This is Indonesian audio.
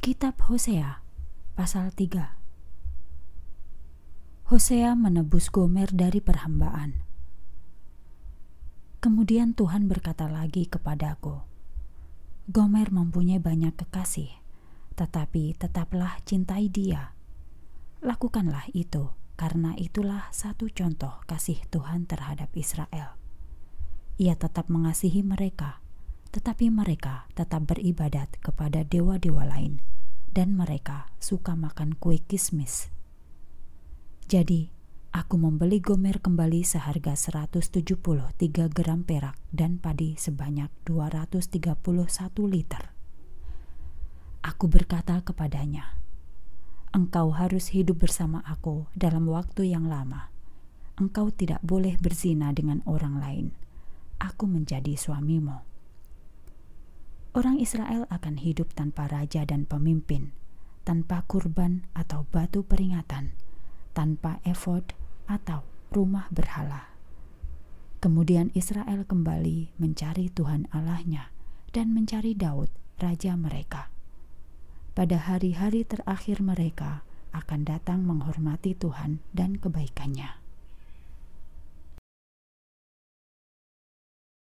Kitab Hosea pasal 3 Hosea menebus Gomer dari perhambaan. Kemudian Tuhan berkata lagi kepadaku, Gomer mempunyai banyak kekasih, tetapi tetaplah cintai dia. Lakukanlah itu, karena itulah satu contoh kasih Tuhan terhadap Israel. Ia tetap mengasihi mereka, tetapi mereka tetap beribadat kepada dewa-dewa lain, dan mereka suka makan kue kismis. Jadi, aku membeli Gomer kembali seharga 173 gram perak dan padi sebanyak 231 liter. Aku berkata kepadanya, Engkau harus hidup bersama aku dalam waktu yang lama. Engkau tidak boleh berzina dengan orang lain. Aku menjadi suamimu orang Israel akan hidup tanpa raja dan pemimpin, tanpa kurban atau batu peringatan, tanpa efod atau rumah berhala. Kemudian Israel kembali mencari Tuhan Allahnya dan mencari Daud, raja mereka. Pada hari-hari terakhir mereka akan datang menghormati Tuhan dan kebaikannya.